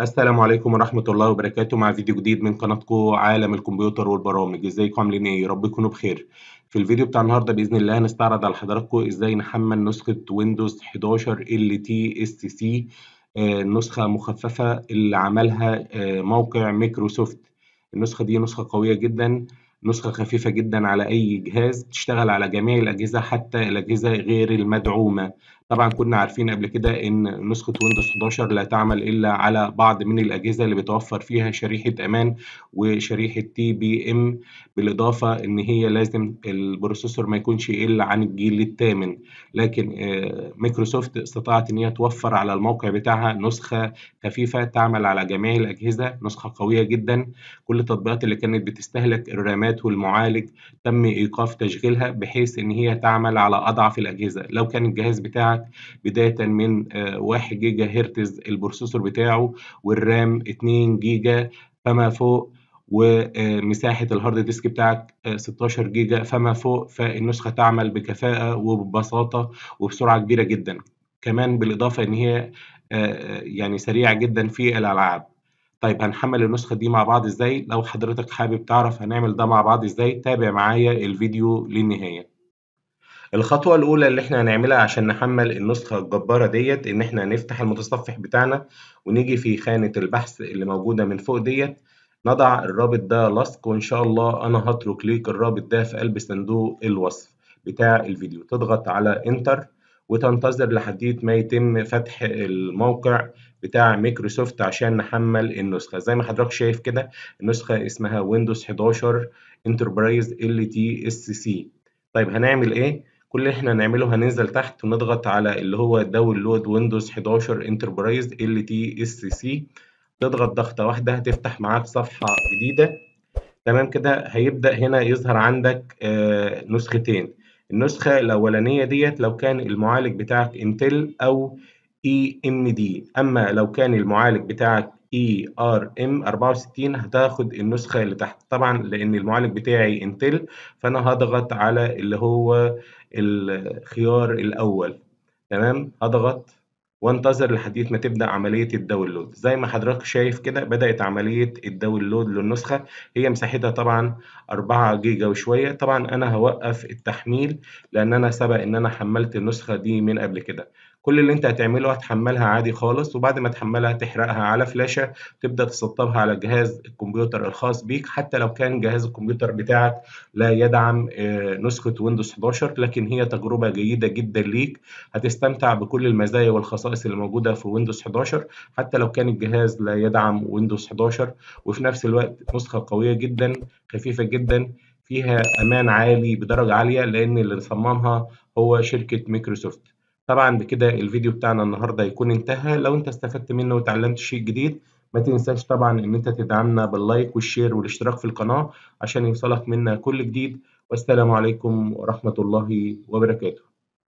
السلام عليكم ورحمة الله وبركاته مع فيديو جديد من قناتكم عالم الكمبيوتر والبرامج ازيكم عاملين ايه يا رب تكونوا بخير في الفيديو بتاع النهارده باذن الله هنستعرض على حضراتكم ازاي نحمل نسخة ويندوز 11 ال تي اس سي نسخة مخففة اللي عملها آه، موقع مايكروسوفت النسخة دي نسخة قوية جدا نسخة خفيفة جدا على أي جهاز تشتغل على جميع الأجهزة حتى الأجهزة غير المدعومة طبعا كنا عارفين قبل كده ان نسخة ويندوز 11 لا تعمل الا على بعض من الاجهزة اللي بتوفر فيها شريحة امان وشريحة تي بي ام بالاضافة ان هي لازم البروسيسور ما يكونش يقل عن الجيل الثامن لكن آه، مايكروسوفت استطاعت ان هي توفر على الموقع بتاعها نسخة خفيفة تعمل على جميع الاجهزة نسخة قوية جدا كل التطبيقات اللي كانت بتستهلك الرامات والمعالج تم ايقاف تشغيلها بحيث ان هي تعمل على اضعف الاجهزة لو كان الجهاز بتاعك بتاعك بداية من 1 آه، جيجا هرتز البروسيسور بتاعه والرام 2 جيجا فما فوق ومساحة آه، الهارد ديسك بتاعك 16 آه، جيجا فما فوق فالنسخة تعمل بكفاءة وببساطة وبسرعة كبيرة جدا كمان بالإضافة إن هي يعني سريعة جدا في الألعاب طيب هنحمل النسخة دي مع بعض إزاي لو حضرتك حابب تعرف هنعمل ده مع بعض إزاي تابع معايا الفيديو للنهاية الخطوة الأولى اللي احنا هنعملها عشان نحمل النسخة الجبارة ديت إن احنا هنفتح المتصفح بتاعنا ونيجي في خانة البحث اللي موجودة من فوق ديت نضع الرابط ده لصق وإن شاء الله أنا هترك ليك الرابط ده في قلب صندوق الوصف بتاع الفيديو تضغط على انتر وتنتظر لحديت ما يتم فتح الموقع بتاع مايكروسوفت عشان نحمل النسخة زي ما حضرتك شايف كده النسخة اسمها ويندوز 11 انتربرايز ال تي اس سي طيب هنعمل ايه كل اللي احنا هنعمله هننزل تحت ونضغط على اللي هو داونلود ويندوز 11 انتربرايز ال تي اس سي تضغط ضغطه واحده هتفتح معاك صفحه جديده تمام كده هيبدا هنا يظهر عندك آه، نسختين النسخه الاولانيه ديت لو كان المعالج بتاعك انتل او اي ام دي اما لو كان المعالج بتاعك اي ار ام 64 هتاخد النسخه اللي تحت طبعا لان المعالج بتاعي انتل فانا هضغط على اللي هو الخيار الاول تمام هضغط وانتظر لحد ما تبدا عمليه الداونلود زي ما حضرتك شايف كده بدات عمليه الداونلود للنسخه هي مساحتها طبعا 4 جيجا وشويه طبعا انا هوقف التحميل لان انا سبق ان انا حملت النسخه دي من قبل كده كل اللي انت هتعمله هتحملها عادي خالص وبعد ما تحملها تحرقها على فلاشة تبدأ تسطبها على جهاز الكمبيوتر الخاص بيك حتى لو كان جهاز الكمبيوتر بتاعك لا يدعم آه، نسخة ويندوز 11 لكن هي تجربة جيدة جدا ليك هتستمتع بكل المزايا والخصائص اللي موجودة في ويندوز 11 حتى لو كان الجهاز لا يدعم ويندوز 11 وفي نفس الوقت نسخة قوية جدا خفيفة جدا فيها امان عالي بدرجه عاليه لان اللي صممها هو شركه مايكروسوفت طبعا بكده الفيديو بتاعنا النهارده يكون انتهى لو انت استفدت منه وتعلمت شيء جديد ما تنساش طبعا ان انت تدعمنا باللايك والشير والاشتراك في القناة عشان يوصلك منا كل جديد والسلام عليكم ورحمة الله وبركاته